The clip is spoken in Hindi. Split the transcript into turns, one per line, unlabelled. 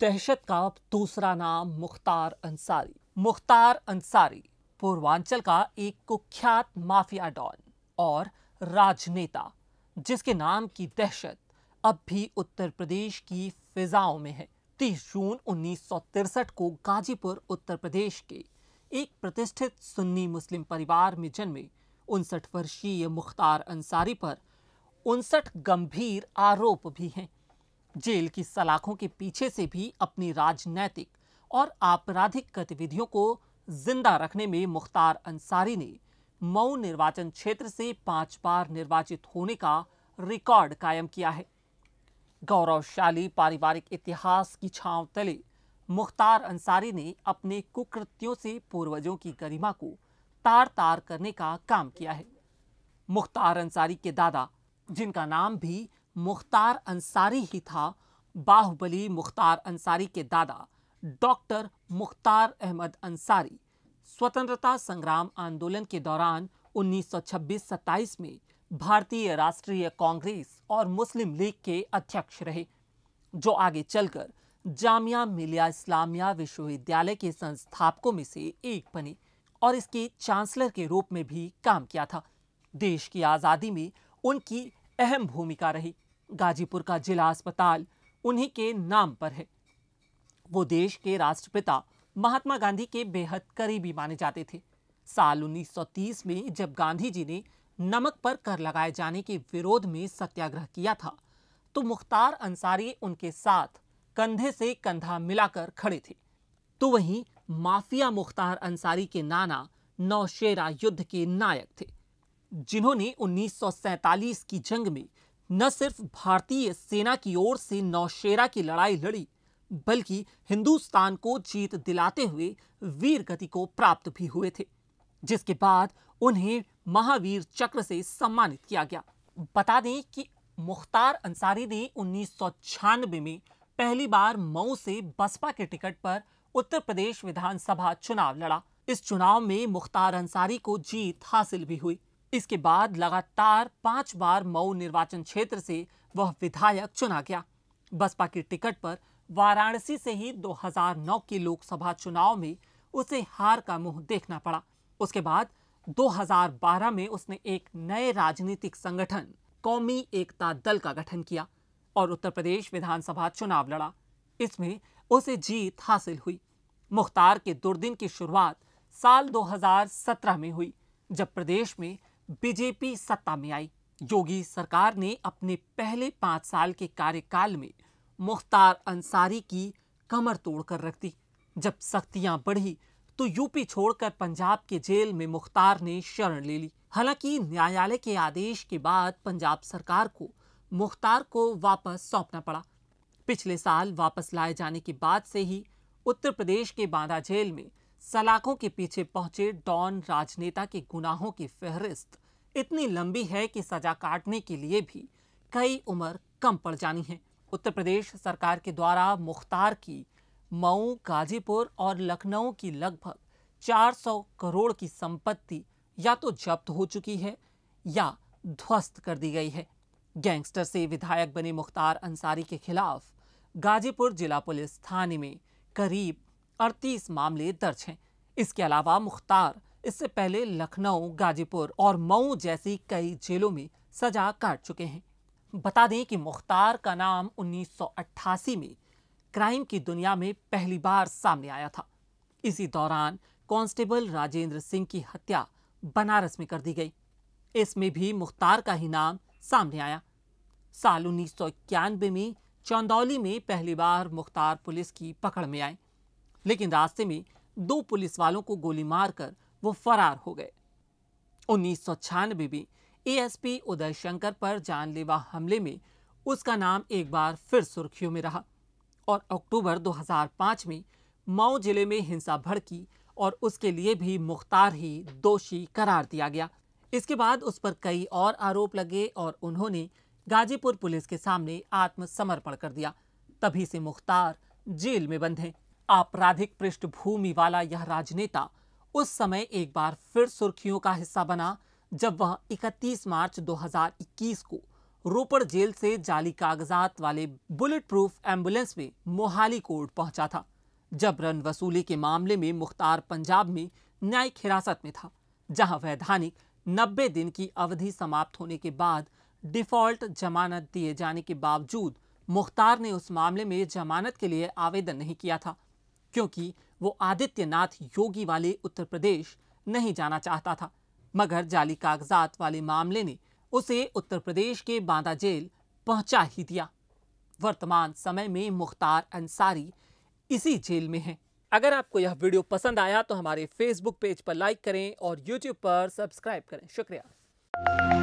दहशत का दूसरा नाम मुख्तार अंसारी मुख्तार अंसारी पूर्वांचल का एक कुख्यात माफिया डॉन और राजनेता जिसके नाम की दहशत अब भी उत्तर प्रदेश की फिजाओं में है तीस जून उन्नीस को गाजीपुर उत्तर प्रदेश के एक प्रतिष्ठित सुन्नी मुस्लिम परिवार में जन्मे उनसठ वर्षीय मुख्तार अंसारी पर उनसठ गंभीर आरोप भी हैं जेल की सलाखों के पीछे से भी अपनी राजनैतिक और आपराधिक गतिविधियों को जिंदा रखने में मुख्तार अंसारी ने मऊ निर्वाचन क्षेत्र से पांच बार निर्वाचित होने का रिकॉर्ड कायम किया है गौरवशाली पारिवारिक इतिहास की छांव तले मुख्तार अंसारी ने अपने कुकृत्यों से पूर्वजों की गरिमा को तार तार करने का काम किया है मुख्तार अंसारी के दादा जिनका नाम भी मुख्तार अंसारी ही था बाहुबली मुख्तार अंसारी के दादा डॉक्टर मुख्तार अहमद अंसारी स्वतंत्रता संग्राम आंदोलन के दौरान 1926-27 में भारतीय राष्ट्रीय कांग्रेस और मुस्लिम लीग के अध्यक्ष रहे जो आगे चलकर जामिया मिलिया इस्लामिया विश्वविद्यालय के संस्थापकों में से एक बने और इसके चांसलर के रूप में भी काम किया था देश की आज़ादी में उनकी अहम भूमिका रही गाजीपुर का जिला अस्पताल उन्हीं के नाम पर है वो देश के राष्ट्रपिता महात्मा गांधी के बेहद करीबी माने जाते थे साल 1930 में जब गांधी जी ने नमक पर कर लगाए जाने के विरोध में सत्याग्रह किया था तो मुख्तार अंसारी उनके साथ कंधे से कंधा मिलाकर खड़े थे तो वहीं माफिया मुख्तार अंसारी के नाना नौशेरा युद्ध के नायक थे जिन्होंने 1947 की जंग में न सिर्फ भारतीय सेना की ओर से नौशेरा की लड़ाई लड़ी बल्कि हिंदुस्तान को जीत दिलाते हुए वीर गति को प्राप्त भी हुए थे जिसके बाद उन्हें महावीर चक्र से सम्मानित किया गया बता दें कि मुख्तार अंसारी ने उन्नीस में पहली बार मऊ से बसपा के टिकट पर उत्तर प्रदेश विधानसभा चुनाव लड़ा इस चुनाव में मुख्तार अंसारी को जीत हासिल भी हुई इसके बाद लगातार पांच बार मऊ निर्वाचन क्षेत्र से वह विधायक चुना गया बसपा की टिकट पर वाराणसी से ही 2009 के लोकसभा चुनाव में उसे हार का मुंह देखना पड़ा उसके बाद 2012 में उसने एक नए राजनीतिक संगठन कौमी एकता दल का गठन किया और उत्तर प्रदेश विधानसभा चुनाव लड़ा इसमें उसे जीत हासिल हुई मुख्तार के दुर्दिन की शुरुआत साल 2017 में हुई जब प्रदेश में बीजेपी सत्ता में आई योगी सरकार ने अपने पहले पाँच साल के कार्यकाल में मुख्तार अंसारी की कमर तोड़कर रख दी जब सख्तियां बढ़ी तो यूपी छोड़कर पंजाब के जेल में मुख्तार ने शरण ले ली हालांकि न्यायालय के आदेश के बाद पंजाब सरकार को मुख्तार को वापस सौंपना पड़ा पिछले साल वापस लाए जाने के बाद से ही उत्तर प्रदेश के बांदा जेल में सलाखों के पीछे पहुंचे डॉन राजनेता के गुनाहों की फहरिस्त इतनी लंबी है कि सजा काटने के लिए भी कई उम्र कम पड़ जानी है उत्तर प्रदेश सरकार के द्वारा मुख्तार की मऊ गाजीपुर और लखनऊ की लगभग 400 करोड़ की संपत्ति या तो जब्त हो चुकी है या ध्वस्त कर दी गई है गैंगस्टर से विधायक बने मुख्तार अंसारी के खिलाफ गाजीपुर जिला पुलिस थाने में करीब अड़तीस मामले दर्ज हैं इसके अलावा मुख्तार इससे पहले लखनऊ गाजीपुर और मऊ जैसी कई जेलों में सजा काट चुके हैं बता दें कि मुख्तार का नाम 1988 में क्राइम की दुनिया में पहली बार सामने आया था इसी दौरान कांस्टेबल राजेंद्र सिंह की हत्या बनारस में कर दी गई इसमें भी मुख्तार का ही नाम सामने आया साल उन्नीस में चंदौली में पहली बार मुख्तार पुलिस की पकड़ में आए लेकिन रास्ते में दो पुलिस वालों को गोली मारकर वो फरार हो गए उन्नीस सौ छियानबे में एएसपी उदय शंकर पर जानलेवा हमले में उसका नाम एक बार फिर सुर्खियों में रहा और अक्टूबर 2005 में मऊ जिले में हिंसा भड़की और उसके लिए भी मुख्तार ही दोषी करार दिया गया इसके बाद उस पर कई और आरोप लगे और उन्होंने गाजीपुर पुलिस के सामने आत्मसमर्पण कर दिया तभी से मुख्तार जेल में बंद हैं आपराधिक पृष्ठभूमि वाला यह राजनेता उस समय एक बार फिर सुर्खियों का हिस्सा बना जब वह 31 मार्च 2021 को रोपड़ जेल से जाली कागजात वाले बुलेट प्रूफ एम्बुलेंस में मोहाली कोर्ट पहुंचा था जबरन वसूली के मामले में मुख्तार पंजाब में न्यायिक हिरासत में था जहां वैधानिक 90 दिन की अवधि समाप्त होने के बाद डिफॉल्ट जमानत दिए जाने के बावजूद मुख्तार ने उस मामले में जमानत के लिए आवेदन नहीं किया था क्योंकि वो आदित्यनाथ योगी वाले उत्तर प्रदेश नहीं जाना चाहता था मगर जाली कागजात वाले मामले ने उसे उत्तर प्रदेश के बांदा जेल पहुंचा ही दिया वर्तमान समय में मुख्तार अंसारी इसी जेल में हैं अगर आपको यह वीडियो पसंद आया तो हमारे फेसबुक पेज पर लाइक करें और यूट्यूब पर सब्सक्राइब करें शुक्रिया